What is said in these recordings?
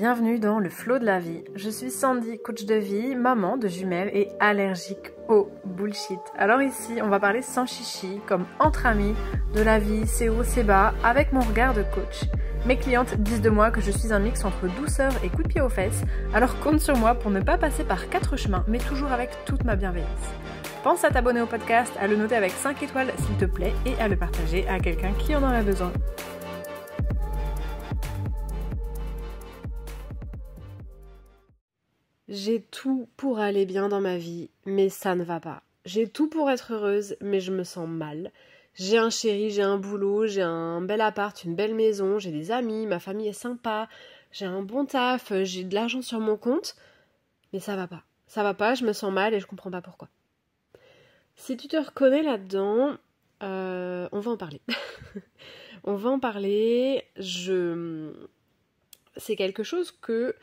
Bienvenue dans le flot de la vie. Je suis Sandy, coach de vie, maman de jumelles et allergique au bullshit. Alors ici, on va parler sans chichi, comme entre amis, de la vie, c'est haut, c'est bas, avec mon regard de coach. Mes clientes disent de moi que je suis un mix entre douceur et coup de pied aux fesses, alors compte sur moi pour ne pas passer par quatre chemins, mais toujours avec toute ma bienveillance. Pense à t'abonner au podcast, à le noter avec 5 étoiles s'il te plaît et à le partager à quelqu'un qui en aurait besoin. J'ai tout pour aller bien dans ma vie, mais ça ne va pas. J'ai tout pour être heureuse, mais je me sens mal. J'ai un chéri, j'ai un boulot, j'ai un bel appart, une belle maison, j'ai des amis, ma famille est sympa, j'ai un bon taf, j'ai de l'argent sur mon compte, mais ça va pas. Ça va pas, je me sens mal et je comprends pas pourquoi. Si tu te reconnais là-dedans, euh, on va en parler. on va en parler. Je, c'est quelque chose que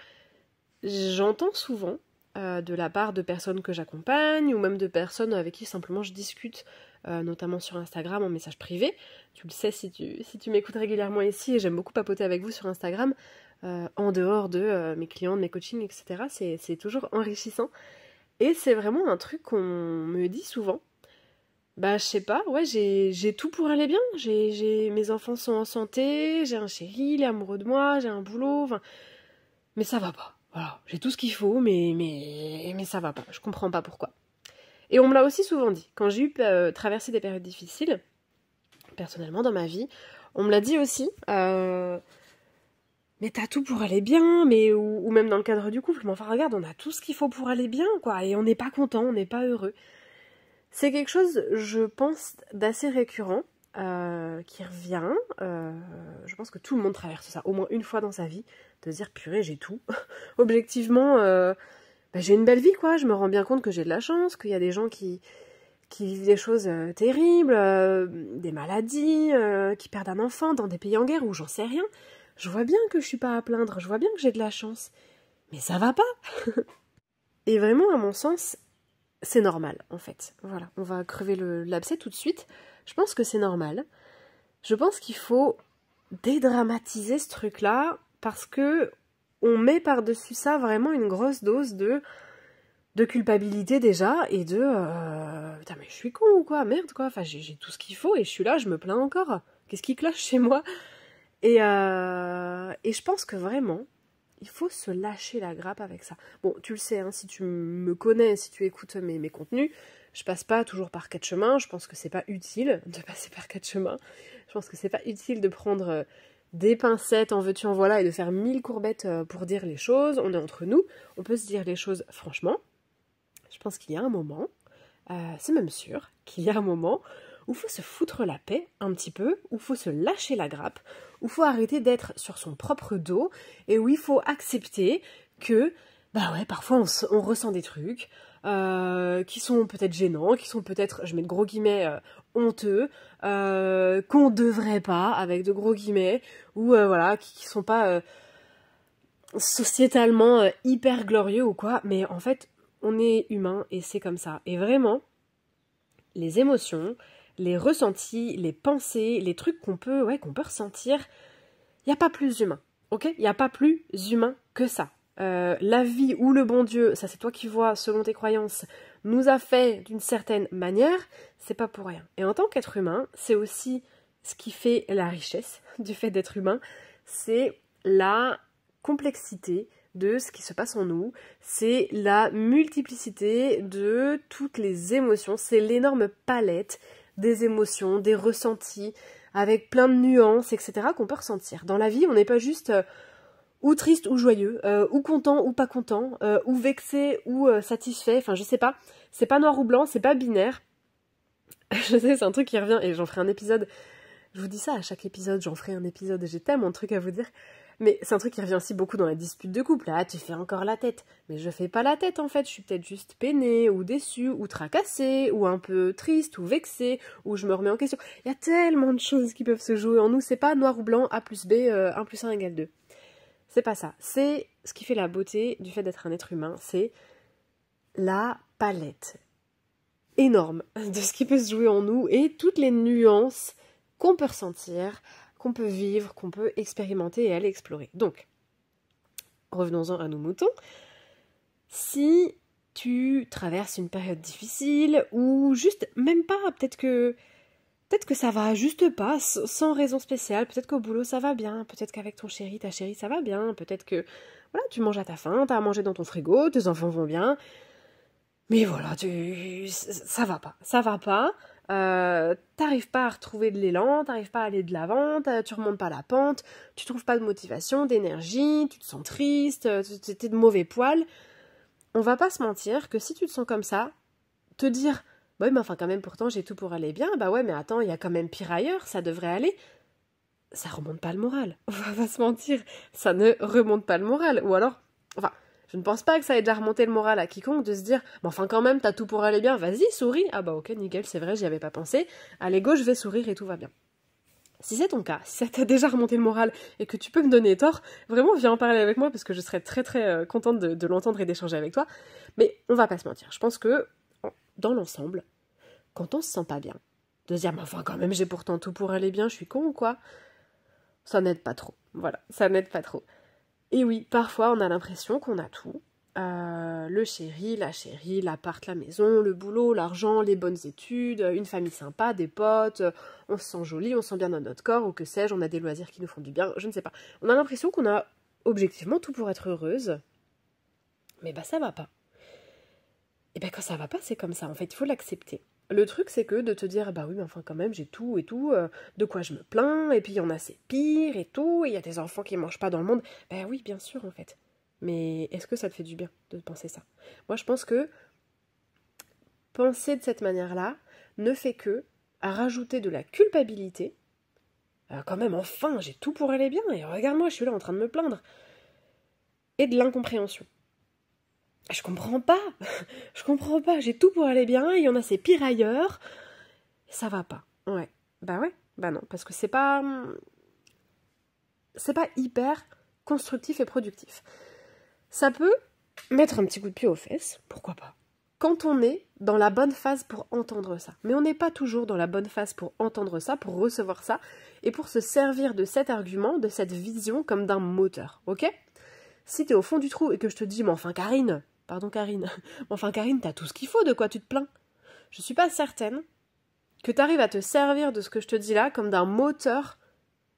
J'entends souvent euh, de la part de personnes que j'accompagne ou même de personnes avec qui simplement je discute, euh, notamment sur Instagram en message privé. Tu le sais si tu, si tu m'écoutes régulièrement ici et j'aime beaucoup papoter avec vous sur Instagram, euh, en dehors de mes clients, de mes coachings, etc. C'est toujours enrichissant. Et c'est vraiment un truc qu'on me dit souvent. Bah, je sais pas, ouais, j'ai tout pour aller bien. J'ai mes enfants sont en santé, j'ai un chéri, il est amoureux de moi, j'ai un boulot, enfin... mais ça va pas j'ai tout ce qu'il faut, mais, mais, mais ça va pas, je comprends pas pourquoi. Et on me l'a aussi souvent dit, quand j'ai eu euh, traversé des périodes difficiles, personnellement dans ma vie, on me l'a dit aussi, euh, mais t'as tout pour aller bien, mais ou, même dans le cadre du couple, mais enfin regarde, on a tout ce qu'il faut pour aller bien, quoi, et on n'est pas content, on n'est pas heureux. C'est quelque chose, je pense, d'assez récurrent, euh, qui revient. je pense que tout le monde traverse ça, au moins une fois dans sa vie, de dire purée j'ai tout. Objectivement, euh, bah, j'ai une belle vie quoi, je me rends bien compte que j'ai de la chance, qu'il y a des gens qui, qui vivent des choses euh, terribles, euh, des maladies, qui perdent un enfant dans des pays en guerre où j'en sais rien. Je vois bien que je suis pas à plaindre, je vois bien que j'ai de la chance. Mais ça va pas Et vraiment, à mon sens, c'est normal en fait. Voilà, on va crever l'abcès tout de suite. Je pense que c'est normal. Je pense qu'il faut dédramatiser ce truc-là parce que on met par-dessus ça vraiment une grosse dose de, de culpabilité déjà et de euh, putain mais je suis con ou quoi merde quoi enfin j'ai tout ce qu'il faut et je suis là je me plains encore qu'est-ce qui cloche chez moi et, euh, et je pense que vraiment il faut se lâcher la grappe avec ça bon tu le sais hein, si tu me connais si tu écoutes mes, mes contenus je passe pas toujours par quatre chemins je pense que c'est pas utile de passer par quatre chemins je pense que c'est pas utile de prendre euh, des pincettes, en veux-tu, en voilà, et de faire mille courbettes euh, pour dire les choses. On est entre nous, on peut se dire les choses franchement. Je pense qu'il y a un moment, euh, c'est même sûr, qu'il y a un moment où faut se foutre la paix un petit peu, où faut se lâcher la grappe, où faut arrêter d'être sur son propre dos et où il faut accepter que, bah ouais, parfois on ressent des trucs, euh, qui sont peut-être gênants, qui sont peut-être, je mets de gros guillemets, euh, honteux, euh, qu'on devrait pas, avec de gros guillemets, ou euh, voilà, qui, ne sont pas sociétalement hyper glorieux ou quoi, mais en fait, on est humain et c'est comme ça. Et vraiment, les émotions, les ressentis, les pensées, les trucs qu'on peut, ouais, qu'on peut ressentir, il n'y a pas plus humain. Ok Il n'y a pas plus humain que ça. Euh, la vie ou le bon Dieu, ça c'est toi qui vois selon tes croyances, nous a fait d'une certaine manière, c'est pas pour rien. Et en tant qu'être humain, c'est aussi ce qui fait la richesse du fait d'être humain, c'est la complexité de ce qui se passe en nous, c'est la multiplicité de toutes les émotions, c'est l'énorme palette des émotions, des ressentis, avec plein de nuances, etc., qu'on peut ressentir. Dans la vie, on n'est pas juste... Euh, ou triste ou joyeux, euh, ou content ou pas content, euh, ou vexé ou euh, satisfait, enfin je sais pas. C'est pas noir ou blanc, c'est pas binaire. je sais, c'est un truc qui revient et j'en ferai un épisode. Je vous dis ça à chaque épisode, j'en ferai un épisode et j'ai tellement de trucs à vous dire. Mais c'est un truc qui revient aussi beaucoup dans la dispute de couple. Ah, tu fais encore la tête. Mais je fais pas la tête en fait, je suis peut-être juste peinée, ou déçue, ou tracassée, ou un peu triste, ou vexée, ou je me remets en question. Il y a tellement de choses qui peuvent se jouer en nous, c'est pas noir ou blanc, A plus B, 1 plus 1 égale 2. C'est pas ça. C'est ce qui fait la beauté du fait d'être un être humain, c'est la palette énorme de ce qui peut se jouer en nous et toutes les nuances qu'on peut ressentir, qu'on peut vivre, qu'on peut expérimenter et aller explorer. Donc, revenons-en à nos moutons. Si tu traverses une période difficile ou juste même pas, peut-être que Peut-être que ça va juste pas, sans raison spéciale. Peut-être qu'au boulot ça va bien. Peut-être qu'avec ton chéri, ta chérie, ça va bien. Peut-être que voilà, tu manges à ta faim, as à manger dans ton frigo, tes enfants vont bien. Mais voilà, tu... ça va pas. Ça va pas. Euh, t'arrives pas à retrouver de l'élan, t'arrives pas à aller de l'avant, euh, tu remontes pas la pente, tu trouves pas de motivation, d'énergie, tu te sens triste, euh, t'es de mauvais poils. On va pas se mentir que si tu te sens comme ça, te dire mais enfin, quand même, pourtant, j'ai tout pour aller bien. Bah ouais, mais attends, il y a quand même pire ailleurs, ça devrait aller. Ça remonte pas le moral. On va pas se mentir. Ça ne remonte pas le moral. Ou alors, enfin, je ne pense pas que ça ait déjà remonté le moral à quiconque de se dire, mais enfin, quand même, t'as tout pour aller bien, vas-y, souris. Ah bah ok, nickel, c'est vrai, j'y avais pas pensé. Allez, go, je vais sourire et tout va bien. Si c'est ton cas, si ça t'a déjà remonté le moral et que tu peux me donner tort, vraiment viens en parler avec moi parce que je serais très très euh, contente de l'entendre et d'échanger avec toi. Mais on va pas se mentir, je pense que dans l'ensemble, quand on se sent pas bien, Deuxième fois quand même, j'ai pourtant tout pour aller bien, je suis con ou quoi Ça n'aide pas trop. Voilà, ça n'aide pas trop. Et oui, parfois, on a l'impression qu'on a tout. Euh, le chéri, la chérie, l'appart, la maison, le boulot, l'argent, les bonnes études, une famille sympa, des potes, on se sent joli, on se sent bien dans notre corps, ou que sais-je, on a des loisirs qui nous font du bien, je ne sais pas. On a l'impression qu'on a objectivement tout pour être heureuse, mais bah ça va pas et eh bien quand ça va pas, c'est comme ça. En fait, il faut l'accepter. Le truc, c'est que de te dire, bah oui, enfin, quand même, j'ai tout et tout, euh, de quoi je me plains, et puis il y en a, c'est pire et tout, et il y a des enfants qui ne mangent pas dans le monde. Bah oui, bien sûr, en fait. Mais est-ce que ça te fait du bien de penser ça Moi, je pense que penser de cette manière-là ne fait que à rajouter de la culpabilité. Euh, quand même, enfin, j'ai tout pour aller bien, et regarde-moi, je suis là en train de me plaindre. Et de l'incompréhension. Je comprends pas. Je comprends pas. J'ai tout pour aller bien. Il y en a, c'est pire ailleurs. Ça va pas. Ouais. Bah ouais. Bah non. Parce que c'est pas. Hum, c'est pas hyper constructif et productif. Ça peut mettre un petit coup de pied aux fesses. Pourquoi pas Quand on est dans la bonne phase pour entendre ça. Mais on n'est pas toujours dans la bonne phase pour entendre ça, pour recevoir ça, et pour se servir de cet argument, de cette vision comme d'un moteur. Ok si t'es au fond du trou et que je te dis, mais enfin Karine, Pardon Karine. Enfin Karine, t'as tout ce qu'il faut, de quoi tu te plains Je suis pas certaine que t'arrives à te servir de ce que je te dis là comme d'un moteur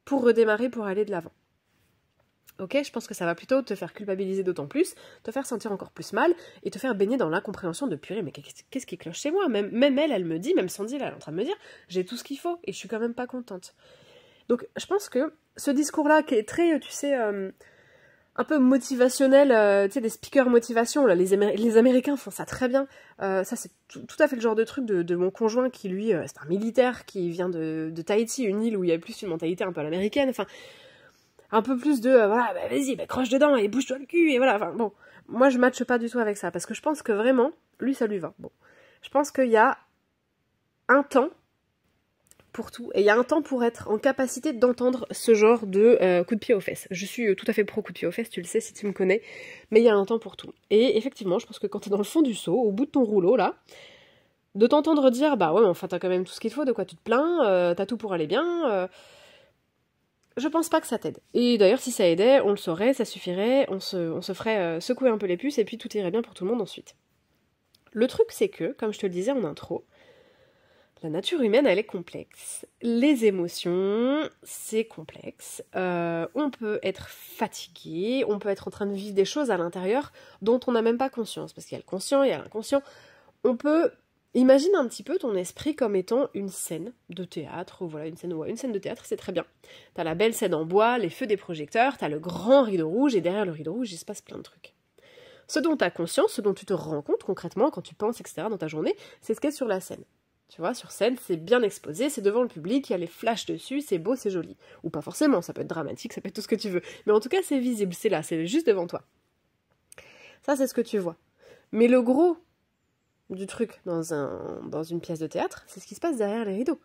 pour redémarrer, pour aller de l'avant. Ok, je pense que ça va plutôt te faire culpabiliser d'autant plus, te faire sentir encore plus mal et te faire baigner dans l'incompréhension de purée, mais qu'est-ce qui cloche chez moi même, elle, elle me dit, même Sandy, elle est en train de me dire, j'ai tout ce qu'il faut et je suis quand même pas contente. Donc je pense que ce discours-là qui est très, euh, tu sais, euh, un peu motivationnel, euh, tu sais, des speakers motivation, les, Américains font ça très bien. Euh, ça, c'est tout à fait le genre de truc de, mon conjoint qui, lui, euh, c'est un militaire qui vient de, Tahiti, une île où il y a plus une mentalité un peu américaine, l'américaine, enfin, un peu plus de, voilà, bah, vas-y, bah, croche dedans et bouge-toi le cul, et voilà, enfin, bon. Moi, je matche pas du tout avec ça, parce que je pense que vraiment, lui, ça lui va. Bon. Je pense qu'il y a un temps pour tout. Et il y a un temps pour être en capacité d'entendre ce genre de euh, coup de pied aux fesses. Je suis euh, tout à fait pro coup de pied aux fesses, tu le sais si tu me connais, mais il y a un temps pour tout. Et effectivement, je pense que quand t'es dans le fond du seau, au bout de ton rouleau là, de t'entendre dire bah ouais mais enfin t'as quand même tout ce qu'il te faut, de quoi tu te plains, euh, t'as tout pour aller bien. je pense pas que ça t'aide. Et d'ailleurs si ça aidait, on le saurait, ça suffirait, on se, on se ferait secouer un peu les puces et puis tout irait bien pour tout le monde ensuite. Le truc c'est que, comme je te le disais en intro, la nature humaine, elle est complexe. Les émotions, c'est complexe. Euh, on peut être fatigué, on peut être en train de vivre des choses à l'intérieur dont on n'a même pas conscience, parce qu'il y a le conscient, et y l'inconscient. On peut imagine un petit peu ton esprit comme étant une scène de théâtre, ou voilà une scène, une scène de théâtre, c'est très bien. T'as la belle scène en bois, les feux des projecteurs, t'as le grand rideau rouge, et derrière le rideau rouge, il se passe plein de trucs. Ce dont tu as conscience, ce dont tu te rends compte concrètement quand tu penses, etc., dans ta journée, c'est ce qu'est sur la scène. Tu vois, sur scène, c'est bien exposé, c'est devant le public, il y a les flashs dessus, c'est beau, c'est joli. Ou pas forcément, ça peut être dramatique, ça peut être tout ce que tu veux. Mais en tout cas, c'est visible, c'est là, c'est juste devant toi. Ça, c'est ce que tu vois. Mais le gros du truc dans, un, dans une pièce de théâtre, c'est ce qui se passe derrière les rideaux.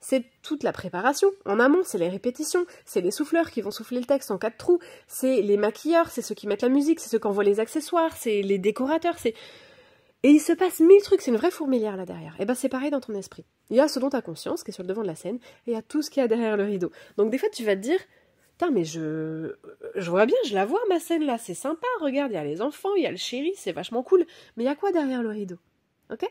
C'est toute la préparation. En amont, c'est les répétitions, c'est les souffleurs qui vont souffler le texte en quatre trous, c'est les maquilleurs, c'est ceux qui mettent la musique, c'est ceux qui envoient les accessoires, c'est les décorateurs, c'est et il se passe mille trucs, c'est une vraie fourmilière là derrière. Et eh ben c'est pareil dans ton esprit. Il y a ce dont tu conscience, qui est sur le devant de la scène, et il y a tout ce qu'il y a derrière le rideau. Donc des fois tu vas te dire, putain mais je, je vois bien, je la vois ma scène là, c'est sympa, regarde, il y a les enfants, il y a le chéri, c'est vachement cool, mais il y a quoi derrière le rideau Ok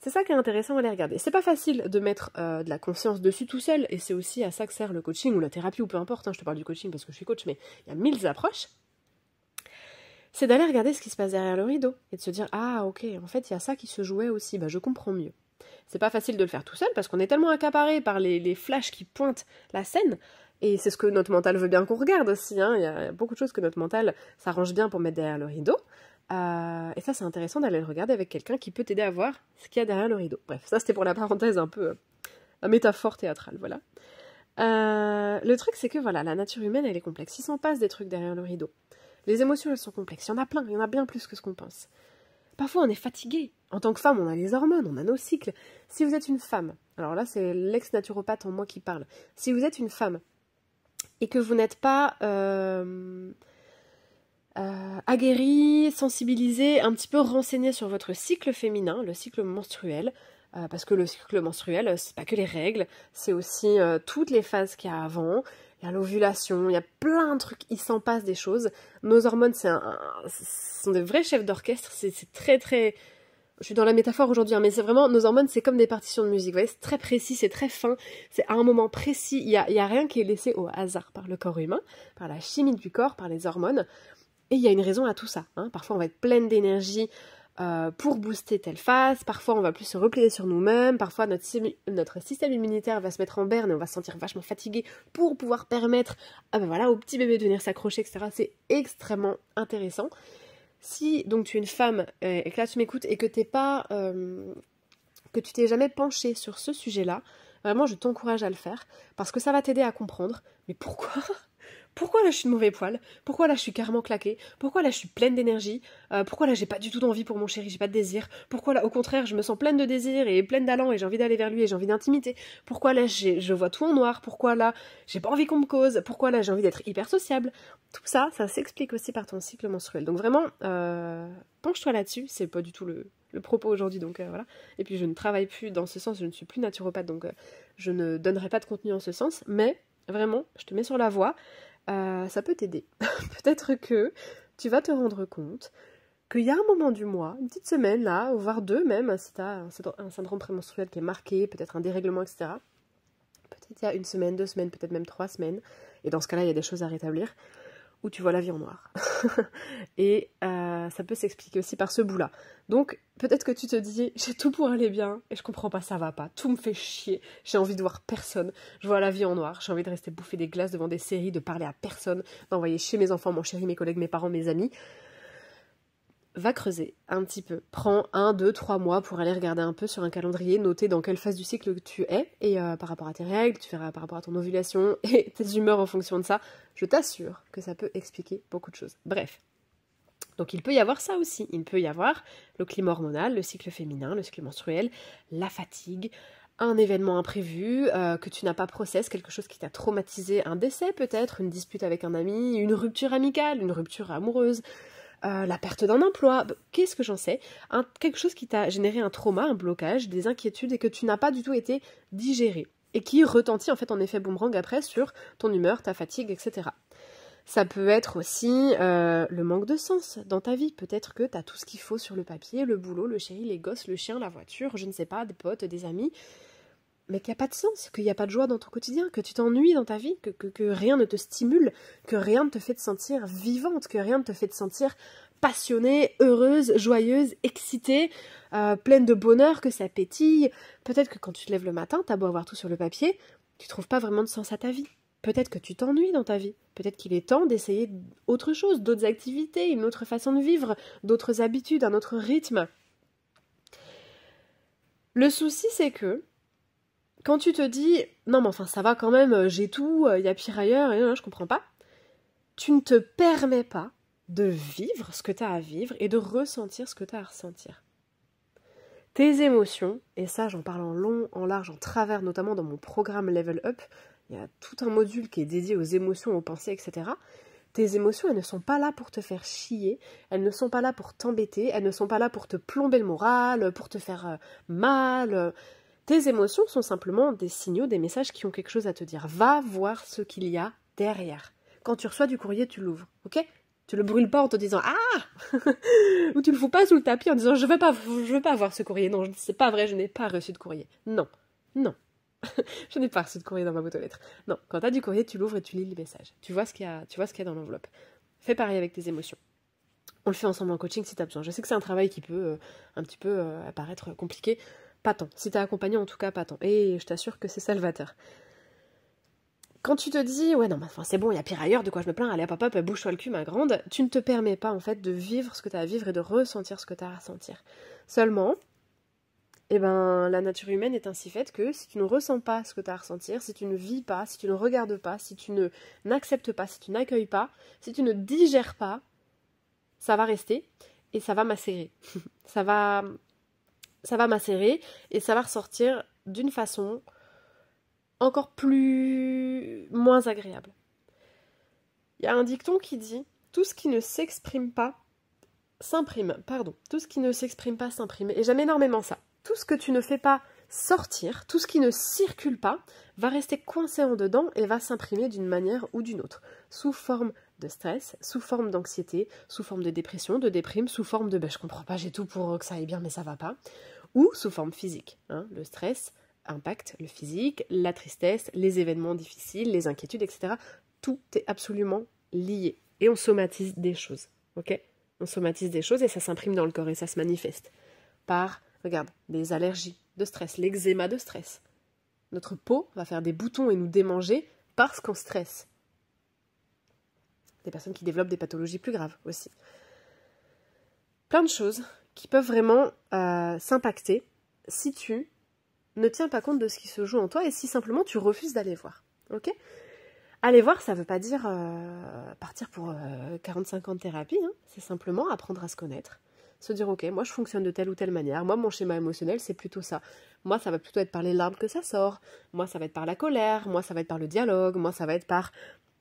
c'est ça qui est intéressant à aller regarder. C'est pas facile de mettre euh, de la conscience dessus tout seul, et c'est aussi à ça que sert le coaching ou la thérapie ou peu importe. Hein. je te parle du coaching parce que je suis coach, mais il y a mille approches c'est d'aller regarder ce qui se passe derrière le rideau et de se dire Ah, ok, en fait, il y a ça qui se jouait aussi, bah, je comprends mieux. C'est pas facile de le faire tout seul parce qu'on est tellement accaparé par les, les, flashs qui pointent la scène. Et c'est ce que notre mental veut bien qu'on regarde aussi. Hein. Il y, a beaucoup de choses que notre mental s'arrange bien pour mettre derrière le rideau. Euh, et ça, c'est intéressant d'aller le regarder avec quelqu'un qui peut t'aider à voir ce qu'il y a derrière le rideau. Bref, ça c'était pour la parenthèse un peu euh, métaphore théâtrale, voilà. Euh, le truc, c'est que voilà, la nature humaine, elle est complexe. Il s'en passe des trucs derrière le rideau. Les émotions, elles sont complexes. Il y en a plein, il y en a bien plus que ce qu'on pense. Parfois, on est fatigué. En tant que femme, on a les hormones, on a nos cycles. Si vous êtes une femme, alors là, c'est l'ex-naturopathe en moi qui parle. Si vous êtes une femme et que vous n'êtes pas euh, euh, aguerrie, sensibilisée, un petit peu renseignée sur votre cycle féminin, le cycle menstruel, euh, parce que le cycle menstruel, c'est pas que les règles, c'est aussi toutes les phases qu'il y a avant, il y a l'ovulation, il y a plein de trucs, il s'en passe des choses. Nos hormones, c'est un, ce sont des vrais chefs d'orchestre, c'est très très... Je suis dans la métaphore aujourd'hui, hein, mais c'est vraiment, nos hormones, c'est comme des partitions de musique, vous voyez, c'est très précis, c'est très fin, c'est à un moment précis, il n'y a, a rien qui est laissé au hasard par le corps humain, par la chimie du corps, par les hormones. Et il y a une raison à tout ça. Hein. Parfois, on va être pleine d'énergie, euh, pour booster telle face, Parfois, on va plus se replier sur nous-mêmes. Parfois, notre, système immunitaire va se mettre en berne et on va se sentir vachement fatigué pour pouvoir permettre ah ben voilà, au petit bébé de venir s'accrocher, etc. C'est extrêmement intéressant. Si donc tu es une femme euh, et que là tu m'écoutes et que t'es pas euh, que tu t'es jamais penché sur ce sujet-là, vraiment je t'encourage à le faire parce que ça va t'aider à comprendre mais pourquoi pourquoi là je suis de mauvais poil, pourquoi là je suis carrément claquée, pourquoi là je suis pleine d'énergie, euh, pourquoi là j'ai pas du tout d'envie pour mon chéri, j'ai pas de désir, pourquoi là au contraire je me sens pleine de désir et pleine d'allant et j'ai envie d'aller vers lui et j'ai envie d'intimité, pourquoi là je vois tout en noir, pourquoi là j'ai pas envie qu'on me cause, pourquoi là j'ai envie d'être hyper sociable. Tout ça, ça s'explique aussi par ton cycle menstruel. Donc vraiment, euh, penche-toi là-dessus, c'est pas du tout le, propos aujourd'hui, donc euh, voilà. Et puis je ne travaille plus dans ce sens, je ne suis plus naturopathe, donc je ne donnerai pas de contenu en ce sens, mais vraiment, je te mets sur la voie. Euh, ça peut t'aider. Peut-être que tu vas te rendre compte qu'il y a un moment du mois, une petite semaine là, voire deux même, si tu as un syndrome prémenstruel qui est marqué, peut-être un dérèglement, etc. Peut-être il y a une semaine, deux semaines, peut-être même trois semaines, et dans ce cas-là, il y a des choses à rétablir, où tu vois la vie en noir. et euh, ça peut s'expliquer aussi par ce bout-là. Donc peut-être que tu te dis, j'ai tout pour aller bien, et je comprends pas, ça va pas, tout me fait chier, j'ai envie de voir personne, je vois la vie en noir, j'ai envie de rester bouffer des glaces devant des séries, de parler à personne, d'envoyer chez mes enfants, mon chéri, mes collègues, mes parents, mes amis va creuser un petit peu. Prends un, deux, trois mois pour aller regarder un peu sur un calendrier, noter dans quelle phase du cycle tu es, et euh, par rapport à tes règles, tu verras par rapport à ton ovulation et tes humeurs en fonction de ça. Je t'assure que ça peut expliquer beaucoup de choses. Bref. Donc il peut y avoir ça aussi. Il peut y avoir le climat hormonal, le cycle féminin, le cycle menstruel, la fatigue, un événement imprévu, euh, que tu n'as pas process, quelque chose qui t'a traumatisé, un décès peut-être, une dispute avec un ami, une rupture amicale, une rupture amoureuse, euh, la perte d'un emploi, qu'est-ce que j'en sais, quelque chose qui t'a généré un trauma, un blocage, des inquiétudes et que tu n'as pas du tout été digéré et qui retentit en fait en effet boomerang après sur ton humeur, ta fatigue, etc. Ça peut être aussi euh, le manque de sens dans ta vie. Peut-être que tu as tout ce qu'il faut sur le papier, le boulot, le chéri, les gosses, le chien, la voiture, je ne sais pas, des potes, des amis, mais qu'il n'y a pas de sens, qu'il n'y a pas de joie dans ton quotidien, que tu t'ennuies dans ta vie, que, rien ne te stimule, que rien ne te fait te sentir vivante, que rien ne te fait te sentir passionnée, heureuse, joyeuse, excitée, euh, pleine de bonheur, que ça pétille. Peut-être que quand tu te lèves le matin, t'as beau avoir tout sur le papier, tu trouves pas vraiment de sens à ta vie. Peut-être que tu t'ennuies dans ta vie. Peut-être qu'il est temps d'essayer autre chose, d'autres activités, une autre façon de vivre, d'autres habitudes, un autre rythme. Le souci, c'est que quand tu te dis non mais enfin ça va quand même, euh, j'ai tout, euh, il y a pire ailleurs, et là je comprends pas, tu ne te permets pas de vivre ce que tu as à vivre et de ressentir ce que tu as à ressentir. Tes émotions, et ça j'en parle en long, en large, en travers, notamment dans mon programme Level Up, il y a tout un module qui est dédié aux émotions, aux pensées, etc. Tes émotions, elles ne sont pas là pour te faire chier, elles ne sont pas là pour t'embêter, elles ne sont pas là pour te plomber le moral, pour te faire euh, mal. Tes émotions sont simplement des signaux, des messages qui ont quelque chose à te dire. Va voir ce qu'il y a derrière. Quand tu reçois du courrier, tu l'ouvres, ok Tu le brûles pas en te disant ah ou tu le fous pas sous le tapis en disant je veux pas, je veux pas voir ce courrier. Non, c'est pas vrai, je n'ai pas reçu de courrier. Non, non. je n'ai pas reçu de courrier dans ma boîte aux Non, quand tu as du courrier, tu l'ouvres et tu lis les messages. Tu vois ce qu'il y a, tu vois ce qu'il y a dans l'enveloppe. Fais pareil avec tes émotions. On le fait ensemble en coaching si tu as besoin. Je sais que c'est un travail qui peut euh, un petit peu euh, apparaître compliqué pas tant. Si t'as accompagné, en tout cas, pas tant. Et je t'assure que c'est salvateur. Quand tu te dis, ouais, non, mais enfin, c'est bon, il y a pire ailleurs, de quoi je me plains, allez, papa, papa bouge-toi le cul, ma grande, tu ne te permets pas, en fait, de vivre ce que t'as à vivre et de ressentir ce que t'as à ressentir. Seulement, eh ben, la nature humaine est ainsi faite que si tu ne ressens pas ce que tu as à ressentir, si tu ne vis pas, si tu ne regardes pas, si tu ne n'acceptes pas, si tu n'accueilles pas, si tu ne digères pas, ça va rester et ça va macérer. ça va ça va macérer et ça va ressortir d'une façon encore plus moins agréable. Il y a un dicton qui dit tout ce qui ne s'exprime pas s'imprime, pardon, tout ce qui ne s'exprime pas s'imprime et j'aime énormément ça. Tout ce que tu ne fais pas sortir, tout ce qui ne circule pas va rester coincé en dedans et va s'imprimer d'une manière ou d'une autre, sous forme de stress, sous forme d'anxiété, sous forme de dépression, de déprime, sous forme de ben, je comprends pas, j'ai tout pour euh, que ça aille bien mais ça va pas, ou sous forme physique. Hein. le stress impacte le physique, la tristesse, les événements difficiles, les inquiétudes, etc. Tout est absolument lié et on somatise des choses, ok On somatise des choses et ça s'imprime dans le corps et ça se manifeste par, regarde, des allergies de stress, l'eczéma de stress. Notre peau va faire des boutons et nous démanger parce qu'on stresse des personnes qui développent des pathologies plus graves aussi. Plein de choses qui peuvent vraiment euh, s'impacter si tu ne tiens pas compte de ce qui se joue en toi et si simplement tu refuses d'aller voir. Ok Aller voir, ça ne veut pas dire euh, partir pour euh, quarante 45 ans de thérapie, hein. c'est simplement apprendre à se connaître, se dire ok, moi je fonctionne de telle ou telle manière, moi mon schéma émotionnel c'est plutôt ça, moi ça va plutôt être par les larmes que ça sort, moi ça va être par la colère, moi ça va être par le dialogue, moi ça va être par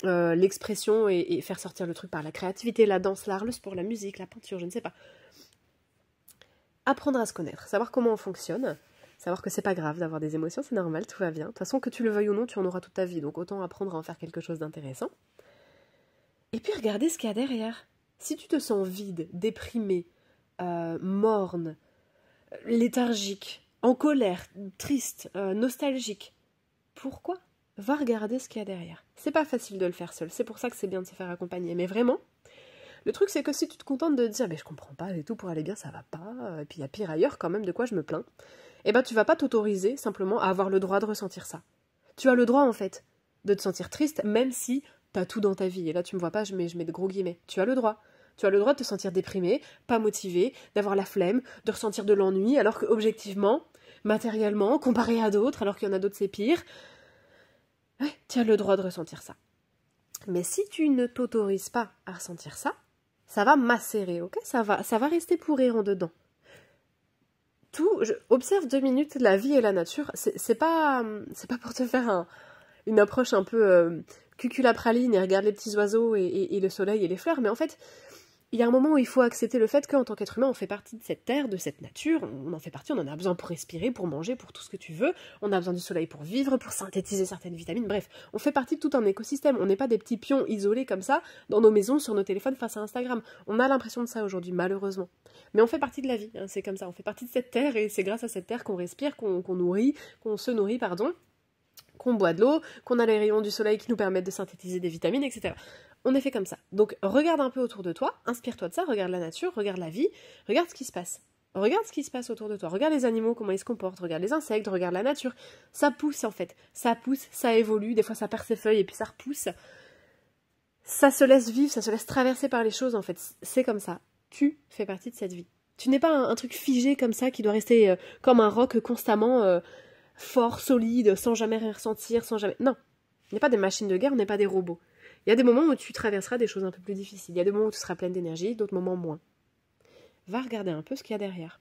euh, l'expression et, faire sortir le truc par la créativité, la danse, l'art, le sport, la musique, la peinture, je ne sais pas. Apprendre à se connaître, savoir comment on fonctionne, savoir que c'est pas grave d'avoir des émotions, c'est normal, tout va bien. De toute façon, que tu le veuilles ou non, tu en auras toute ta vie, donc autant apprendre à en faire quelque chose d'intéressant. Et puis regarder ce qu'il y a derrière. Si tu te sens vide, déprimé, euh, morne, léthargique, en colère, triste, euh, nostalgique, pourquoi Va regarder ce qu'il y a derrière. C'est pas facile de le faire seul. C'est pour ça que c'est bien de se faire accompagner. Mais vraiment, le truc, c'est que si tu te contentes de dire, mais je comprends pas et tout, pour aller bien, ça va pas, et euh, puis il y a pire ailleurs quand même, de quoi je me plains, eh ben tu vas pas t'autoriser simplement à avoir le droit de ressentir ça. Tu as le droit, en fait, de te sentir triste, même si t'as tout dans ta vie. Et là, tu me vois pas, je mets, je mets de gros guillemets. Tu as le droit. Tu as le droit de te sentir déprimé, pas motivé, d'avoir la flemme, de ressentir de l'ennui, alors que objectivement, matériellement, comparé à d'autres, alors qu'il y en a d'autres, c'est pire, tu as le droit de ressentir ça. Mais si tu ne t'autorises pas à ressentir ça, ça va macérer, ok ça va, ça va rester pourrir en dedans. Tout, je observe deux minutes la vie et la nature. C'est pas, c'est pas pour te faire un, une approche un peu cucula euh, cuculapraline et regarde les petits oiseaux et, le soleil et les fleurs, mais en fait, il y a un moment où il faut accepter le fait qu'en tant qu'être humain, on fait partie de cette terre, de cette nature, on en fait partie, on en a besoin pour respirer, pour manger, pour tout ce que tu veux, on a besoin du soleil pour vivre, pour synthétiser certaines vitamines, bref, on fait partie de tout un écosystème, on n'est pas des petits pions isolés comme ça, dans nos maisons, sur nos téléphones, face à Instagram. On a l'impression de ça aujourd'hui, malheureusement. Mais on fait partie de la vie, hein, c'est comme ça, on fait partie de cette terre, et c'est grâce à cette terre qu'on respire, qu'on nourrit, qu'on se nourrit, pardon, qu'on boit de l'eau, qu'on a les rayons du soleil qui nous permettent de synthétiser des vitamines, etc on est fait comme ça. Donc regarde un peu autour de toi, inspire-toi de ça, regarde la nature, regarde la vie, regarde ce qui se passe. Regarde ce qui se passe autour de toi, regarde les animaux, comment ils se comportent, regarde les insectes, regarde la nature. Ça pousse en fait, ça pousse, ça évolue, des fois ça perd ses feuilles et puis ça repousse. Ça se laisse vivre, ça se laisse traverser par les choses en fait, c'est comme ça. Tu fais partie de cette vie. Tu n'es pas un, truc figé comme ça qui doit rester euh, comme un roc constamment euh, fort, solide, sans jamais ressentir, sans jamais... Non, on n'est pas des machines de guerre, on n'est pas des robots. Il y a des moments où tu traverseras des choses un peu plus difficiles. Il y a des moments où tu seras pleine d'énergie, d'autres moments moins. Va regarder un peu ce qu'il y a derrière.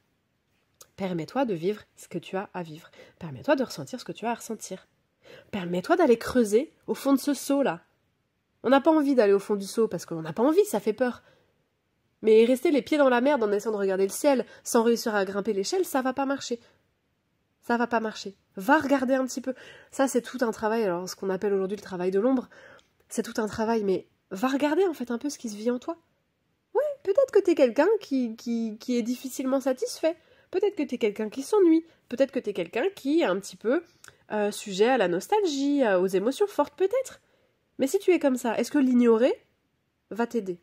Permets-toi de vivre ce que tu as à vivre. Permets-toi de ressentir ce que tu as à ressentir. Permets-toi d'aller creuser au fond de ce seau-là. On n'a pas envie d'aller au fond du seau parce qu'on n'a pas envie, ça fait peur. Mais rester les pieds dans la merde en essayant de regarder le ciel sans réussir à grimper l'échelle, ça va pas marcher. Ça va pas marcher. Va regarder un petit peu. Ça, c'est tout un travail, alors ce qu'on appelle aujourd'hui le travail de l'ombre c'est tout un travail, mais va regarder en fait un peu ce qui se vit en toi. Ouais, peut-être que t'es quelqu'un qui, qui, qui, est difficilement satisfait, peut-être que t'es quelqu'un qui s'ennuie, peut-être que t'es quelqu'un qui est un petit peu euh, sujet à la nostalgie, euh, aux émotions fortes peut-être. Mais si tu es comme ça, est-ce que l'ignorer va t'aider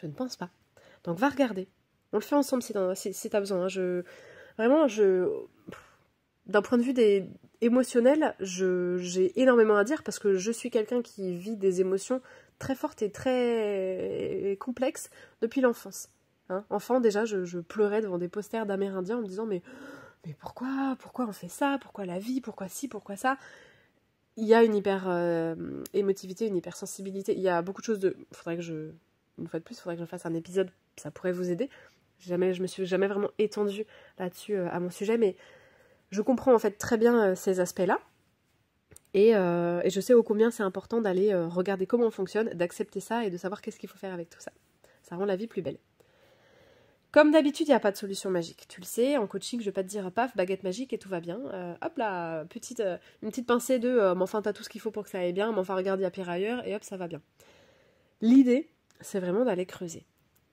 Je ne pense pas. Donc va regarder. On le fait ensemble si t'as besoin. Hein. Je, vraiment, je, d'un point de vue des, émotionnel, j'ai énormément à dire parce que je suis quelqu'un qui vit des émotions très fortes et très complexes depuis l'enfance. Hein Enfant, déjà, je, pleurais devant des posters d'Amérindiens en me disant mais, mais pourquoi Pourquoi on fait ça Pourquoi la vie Pourquoi ci Pourquoi ça Il y a une hyper euh, émotivité, une hypersensibilité. Il y a beaucoup de choses de. Faudrait que je. Une fois de plus, faudrait que je fasse un épisode. Ça pourrait vous aider. Jamais, je me suis jamais vraiment étendue là-dessus euh, à mon sujet, mais je comprends en fait très bien euh, ces aspects-là. Et, euh, je sais ô combien c'est important d'aller euh, regarder comment on fonctionne, d'accepter ça et de savoir qu'est-ce qu'il faut faire avec tout ça. Ça rend la vie plus belle. Comme d'habitude, il n'y a pas de solution magique. Tu le sais, en coaching, je ne vais pas te dire paf, baguette magique et tout va bien. hop là, petite, une petite pincée de mais enfin, t'as tout ce qu'il faut pour que ça aille bien, mais enfin, regarde, il y a pire ailleurs et hop, ça va bien. L'idée, c'est vraiment d'aller creuser.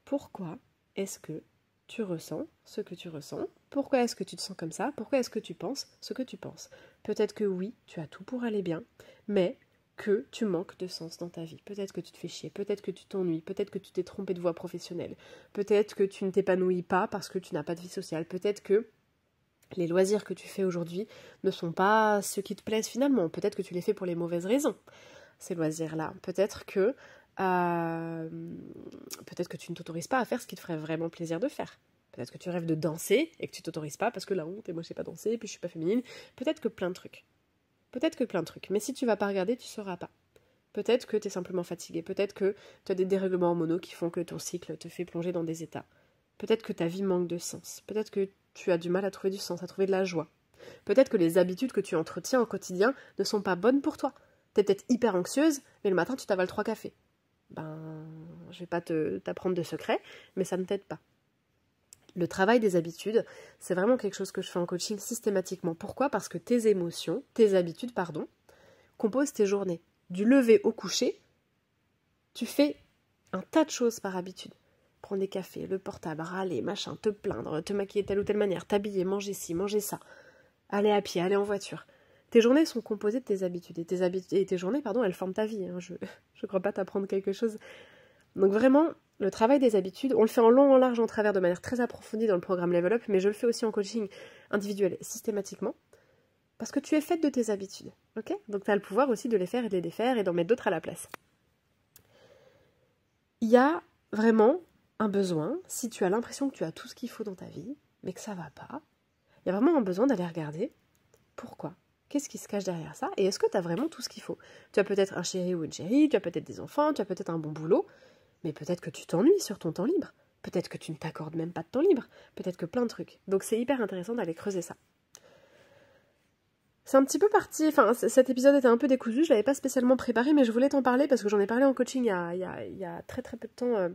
Pourquoi est-ce que tu ressens ce que tu ressens. Pourquoi est-ce que tu te sens comme ça Pourquoi est-ce que tu penses ce que tu penses Peut-être que oui, tu as tout pour aller bien, mais que tu manques de sens dans ta vie. Peut-être que tu te fais chier, peut-être que tu t'ennuies, peut-être que tu t'es trompé de voie professionnelle, peut-être que tu ne t'épanouis pas parce que tu n'as pas de vie sociale, peut-être que les loisirs que tu fais aujourd'hui ne sont pas ceux qui te plaisent finalement, peut-être que tu les fais pour les mauvaises raisons, ces loisirs-là, peut-être que euh, peut-être que tu ne t'autorises pas à faire ce qui te ferait vraiment plaisir de faire. Peut-être que tu rêves de danser et que tu t'autorises pas parce que la honte et moi je sais pas danser et puis je suis pas féminine. Peut-être que plein de trucs. Peut-être que plein de trucs. Mais si tu vas pas regarder, tu sauras pas. Peut-être que tu es simplement fatigué. Peut-être que tu as des dérèglements hormonaux qui font que ton cycle te fait plonger dans des états. Peut-être que ta vie manque de sens. Peut-être que tu as du mal à trouver du sens, à trouver de la joie. Peut-être que les habitudes que tu entretiens au quotidien ne sont pas bonnes pour toi. es peut-être hyper anxieuse, mais le matin tu t'avales trois cafés ben, je vais pas t'apprendre de secrets, mais ça ne t'aide pas. Le travail des habitudes, c'est vraiment quelque chose que je fais en coaching systématiquement. Pourquoi Parce que tes émotions, tes habitudes, pardon, composent tes journées. Du lever au coucher, tu fais un tas de choses par habitude. Prendre des cafés, le portable, râler, machin, te plaindre, te maquiller de telle ou telle manière, t'habiller, manger ci, manger ça, aller à pied, aller en voiture. Tes journées sont composées de tes habitudes. Et tes, et tes journées, pardon, elles forment ta vie. Hein. Je ne crois pas t'apprendre quelque chose. Donc vraiment, le travail des habitudes, on le fait en long, en large, en travers, de manière très approfondie dans le programme Level Up, mais je le fais aussi en coaching individuel systématiquement. Parce que tu es faite de tes habitudes. ok Donc tu as le pouvoir aussi de les faire et de les défaire et d'en mettre d'autres à la place. Il y a vraiment un besoin, si tu as l'impression que tu as tout ce qu'il faut dans ta vie, mais que ça va pas, il y a vraiment un besoin d'aller regarder pourquoi Qu'est-ce qui se cache derrière ça Et est-ce que tu as vraiment tout ce qu'il faut Tu as peut-être un chéri ou une chérie, tu as peut-être des enfants, tu as peut-être un bon boulot, mais peut-être que tu t'ennuies sur ton temps libre. Peut-être que tu ne t'accordes même pas de temps libre. Peut-être que plein de trucs. Donc c'est hyper intéressant d'aller creuser ça. C'est un petit peu parti, enfin cet épisode était un peu décousu, je l'avais pas spécialement préparé, mais je voulais t'en parler parce que j'en ai parlé en coaching il y, a, très très peu de temps euh,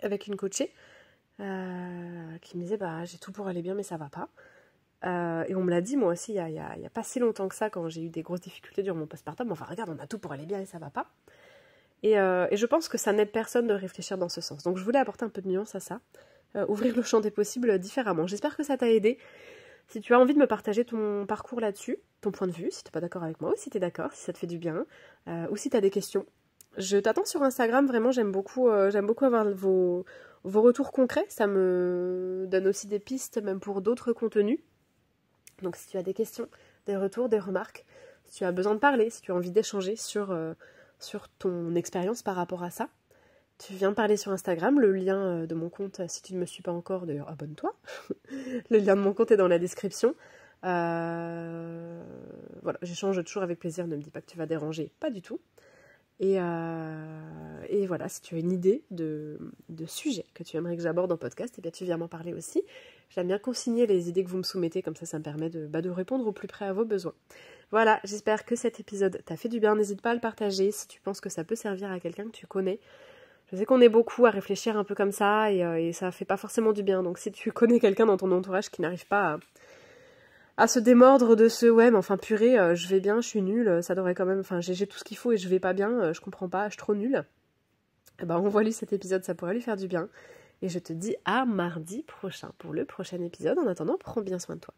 avec une coachée euh, qui me disait bah j'ai tout pour aller bien mais ça va pas. Euh, et on me l'a dit moi aussi il n'y a, pas si longtemps que ça quand j'ai eu des grosses difficultés durant mon postpartum. Enfin regarde, on a tout pour aller bien et ça va pas. Et, euh, je pense que ça n'aide personne de réfléchir dans ce sens. Donc je voulais apporter un peu de nuance à ça, euh, ouvrir le champ des possibles différemment. J'espère que ça t'a aidé. Si tu as envie de me partager ton parcours là-dessus, ton point de vue, si tu n'es pas d'accord avec moi, ou si tu es d'accord, si ça te fait du bien, ou si tu as des questions, je t'attends sur Instagram, vraiment j'aime beaucoup, j'aime beaucoup avoir vos retours concrets, ça me donne aussi des pistes même pour d'autres contenus. Donc si tu as des questions, des retours, des remarques, si tu as besoin de parler, si tu as envie d'échanger sur, euh, sur ton expérience par rapport à ça, tu viens parler sur Instagram. Le lien euh, de mon compte, si tu ne me suis pas encore, d'ailleurs, abonne-toi. le lien de mon compte est dans la description. Euh, voilà, j'échange toujours avec plaisir. Ne me dis pas que tu vas déranger, pas du tout. Euh, et, voilà, si tu as une idée de, sujet que tu aimerais que j'aborde en podcast, eh bien tu viens m'en parler aussi. J'aime bien consigner les idées que vous me soumettez, comme ça ça me permet bah, de, répondre au plus près à vos besoins. Voilà, j'espère que cet épisode t'a fait du bien. N'hésite pas à le partager si tu penses que ça peut servir à quelqu'un que tu connais. Je sais qu'on est beaucoup à réfléchir un peu comme ça et, euh, et ça fait pas forcément du bien. Donc si tu connais quelqu'un dans ton entourage qui n'arrive pas à, à se démordre de ce ouais mais enfin purée euh, je vais bien je suis nulle ça devrait quand même enfin j'ai tout ce qu'il faut et je vais pas bien euh, je comprends pas je suis trop nulle et eh ben on voit lui cet épisode ça pourrait lui faire du bien et je te dis à mardi prochain pour le prochain épisode en attendant prends bien soin de toi